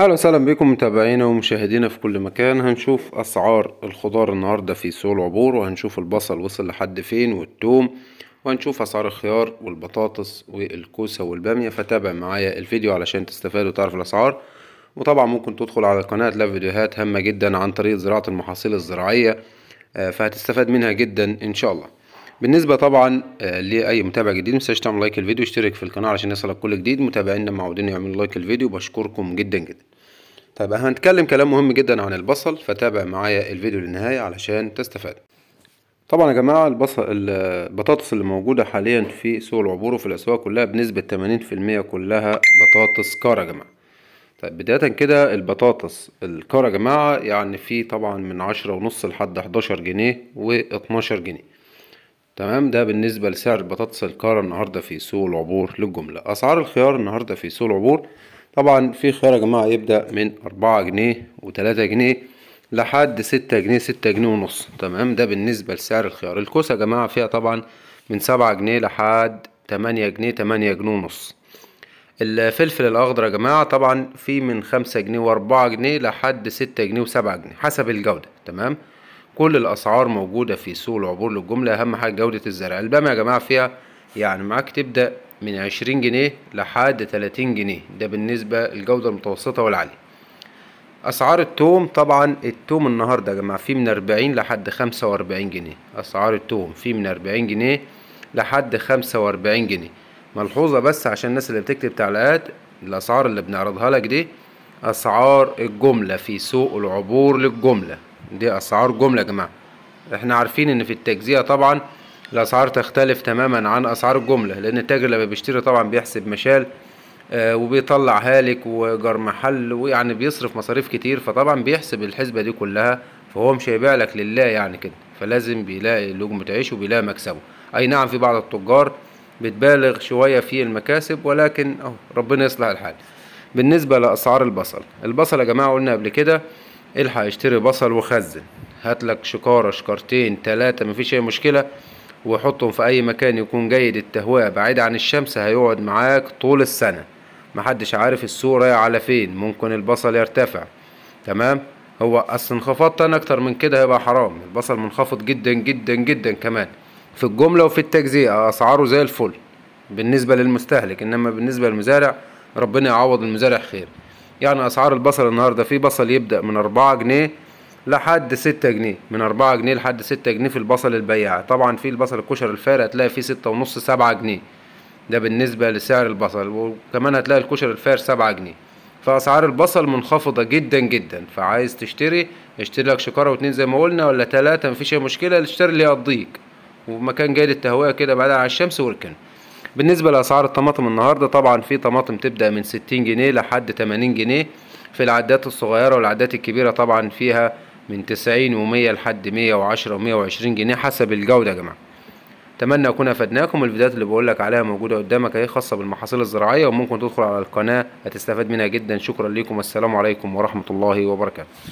اهلا وسهلا بكم متابعينا ومشاهدينا في كل مكان هنشوف اسعار الخضار النهارده في سوق العبور وهنشوف البصل وصل لحد فين والثوم وهنشوف اسعار الخيار والبطاطس والكوسه والباميه فتابع معايا الفيديو علشان تستفاد وتعرف الاسعار وطبعا ممكن تدخل على القناه تلاقي فيديوهات هامه جدا عن طريق زراعه المحاصيل الزراعيه آه، فهتستفاد منها جدا ان شاء الله بالنسبه طبعا آه، لاي متابع جديد متنساش تعمل لايك الفيديو واشترك في القناه عشان يصلك كل جديد متابعينا معودين يعملوا لايك الفيديو بشكركم جدا جدا طيب هنتكلم كلام مهم جدا عن البصل فتابع معايا الفيديو للنهايه علشان تستفاد طبعا يا جماعه البصل البطاطس اللي موجوده حاليا في سوق العبور وفي الاسواق كلها بنسبه 80% كلها بطاطس كار يا جماعه طيب بداية كده البطاطس الكار يا جماعة يعني في طبعا من عشرة ونص لحد حداشر جنيه واتناشر جنيه تمام ده بالنسبة لسعر بطاطس الكارة النهاردة في سوق العبور للجملة أسعار الخيار النهاردة في سوق العبور طبعا في خيار يا جماعة يبدأ من أربعة جنيه وتلاتة جنيه لحد ستة جنيه ستة جنيه ونص تمام ده بالنسبة لسعر الخيار الكوسة يا جماعة فيها طبعا من سبعة جنيه لحد تمانية جنيه تمانية جنيه ونص الفلفل الأخضر يا جماعة طبعا في من خمسة جنيه وأربعة جنيه لحد ستة جنيه وسبعة جنيه حسب الجودة تمام كل الاسعار موجوده في سوق العبور للجمله اهم حاجه جوده الزرع الباميه يا جماعه فيها يعني معاك تبدا من 20 جنيه لحد 30 جنيه ده بالنسبه للجوده المتوسطه والعاليه اسعار التوم طبعا التوم النهارده يا جماعه في من 40 لحد 45 جنيه اسعار التوم في من 40 جنيه لحد 45 جنيه ملحوظه بس عشان الناس اللي بتكتب تعليقات الاسعار اللي بنعرضها لك دي اسعار الجمله في سوق العبور للجمله دي اسعار جمله يا جماعه احنا عارفين ان في التجزئه طبعا الاسعار تختلف تماما عن اسعار الجمله لان التاجر لما بيشتري طبعا بيحسب مشال آه وبيطلع هالك وجار محل ويعني بيصرف مصاريف كتير فطبعا بيحسب الحسبه دي كلها فهو مش هيبيع لك لله يعني كده فلازم بيلاقي لقمه عيشه وبيلاقي مكسبه اي نعم في بعض التجار بتبالغ شويه في المكاسب ولكن اهو ربنا يصلح الحال بالنسبه لاسعار البصل البصل يا جماعه قلنا قبل كده الحق اشتري بصل وخزن هاتلك شكارة شكارتين تلاتة مفيش أي مشكلة وحطهم في أي مكان يكون جيد التهوية بعيد عن الشمس هيقعد معاك طول السنة محدش عارف السوق رايح على فين ممكن البصل يرتفع تمام هو اصل انخفضت انا اكتر من كده هيبقى حرام البصل منخفض جدا جدا جدا كمان في الجمله وفي التجزئه اسعاره زي الفل بالنسبه للمستهلك انما بالنسبه للمزارع ربنا يعوض المزارع خير يعني اسعار البصل النهارده في بصل يبدا من 4 جنيه لحد 6 جنيه من 4 جنيه لحد 6 جنيه في البصل البياع طبعا في البصل الكشري الفارق هتلاقي فيه 6 ونص 7 جنيه ده بالنسبة لسعر البصل وكمان هتلاقي الكشري الفارق 7 جنيه فاسعار البصل منخفضة جدا جدا فعايز تشتري اشتري لك شكارة واتنين زي ما قلنا ولا تلاتة مفيش اي مشكلة اشتري اللي يقضيك ومكان جيد التهوية كده بعيد عن الشمس واركنه بالنسبة لأسعار الطماطم النهاردة طبعا في طماطم تبدأ من 60 جنيه لحد 80 جنيه في العدات الصغيرة والعدات الكبيرة طبعا فيها من 90 و100 لحد 110 و120 جنيه حسب الجودة يا جماعة اتمنى اكون افدناكم الفيديوهات اللي بقولك عليها موجودة قدامك اهي خاصة بالمحاصيل الزراعية وممكن تدخل على القناة هتستفاد منها جدا شكرا ليكم والسلام عليكم ورحمة الله وبركاته